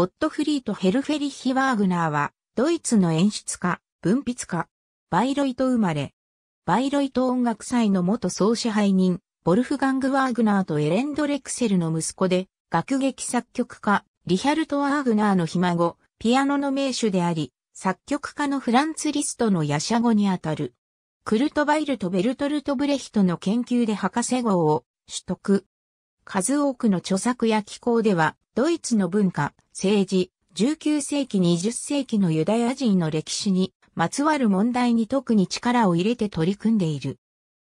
ゴッドフリート・ヘルフェリッヒ・ワーグナーは、ドイツの演出家、文筆家、バイロイト生まれ。バイロイト音楽祭の元総支配人、ボルフガング・ワーグナーとエレンド・レクセルの息子で、楽劇作曲家、リヒャルト・ワーグナーのひ孫、ピアノの名手であり、作曲家のフランツ・リストのヤシャ語にあたる。クルトバイルとベルトルト・ブレヒトの研究で博士号を取得。数多くの著作や寄稿では、ドイツの文化、政治、19世紀20世紀のユダヤ人の歴史にまつわる問題に特に力を入れて取り組んでいる。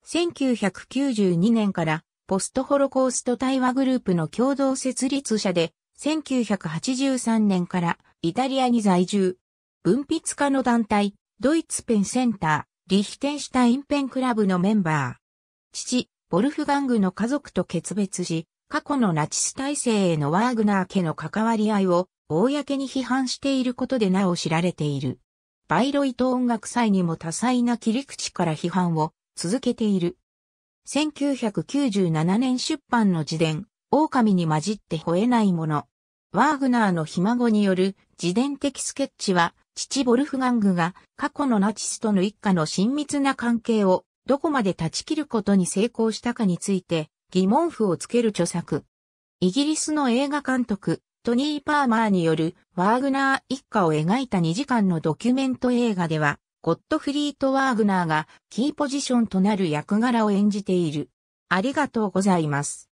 1992年からポストホロコースト対話グループの共同設立者で、1983年からイタリアに在住。文筆家の団体、ドイツペンセンター、リヒテンシュタインペンクラブのメンバー。父、ボルフガングの家族と決別し、過去のナチス体制へのワーグナー家の関わり合いを公に批判していることでなお知られている。バイロイト音楽祭にも多彩な切り口から批判を続けている。1997年出版の自伝、狼に混じって吠えないもの。ワーグナーのひ孫による自伝的スケッチは、父ボルフガングが過去のナチスとの一家の親密な関係をどこまで断ち切ることに成功したかについて疑問符をつける著作。イギリスの映画監督、トニー・パーマーによるワーグナー一家を描いた2時間のドキュメント映画では、ゴッドフリート・ワーグナーがキーポジションとなる役柄を演じている。ありがとうございます。